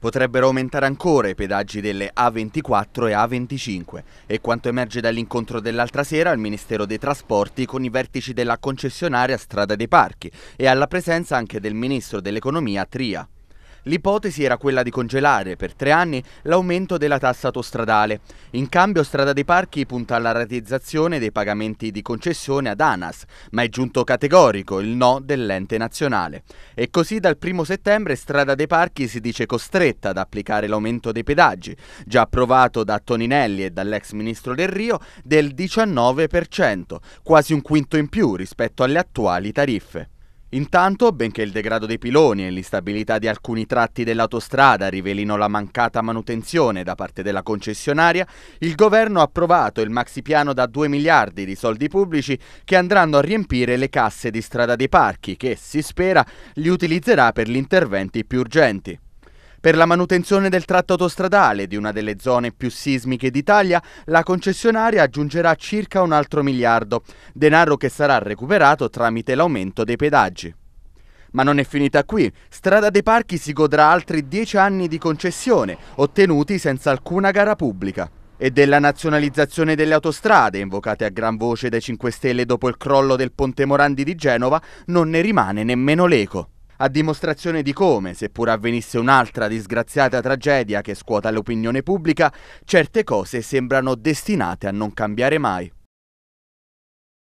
Potrebbero aumentare ancora i pedaggi delle A24 e A25 e quanto emerge dall'incontro dell'altra sera al Ministero dei Trasporti con i vertici della concessionaria Strada dei Parchi e alla presenza anche del Ministro dell'Economia Tria. L'ipotesi era quella di congelare per tre anni l'aumento della tassa autostradale. In cambio Strada dei Parchi punta alla ratizzazione dei pagamenti di concessione ad ANAS, ma è giunto categorico il no dell'ente nazionale. E così dal 1 settembre Strada dei Parchi si dice costretta ad applicare l'aumento dei pedaggi, già approvato da Toninelli e dall'ex ministro Del Rio, del 19%, quasi un quinto in più rispetto alle attuali tariffe. Intanto, benché il degrado dei piloni e l'instabilità di alcuni tratti dell'autostrada rivelino la mancata manutenzione da parte della concessionaria, il governo ha approvato il maxipiano da 2 miliardi di soldi pubblici che andranno a riempire le casse di strada dei parchi che, si spera, li utilizzerà per gli interventi più urgenti. Per la manutenzione del tratto autostradale di una delle zone più sismiche d'Italia, la concessionaria aggiungerà circa un altro miliardo, denaro che sarà recuperato tramite l'aumento dei pedaggi. Ma non è finita qui. Strada dei Parchi si godrà altri dieci anni di concessione, ottenuti senza alcuna gara pubblica. E della nazionalizzazione delle autostrade, invocate a gran voce dai 5 Stelle dopo il crollo del Ponte Morandi di Genova, non ne rimane nemmeno l'eco a dimostrazione di come, seppur avvenisse un'altra disgraziata tragedia che scuota l'opinione pubblica, certe cose sembrano destinate a non cambiare mai.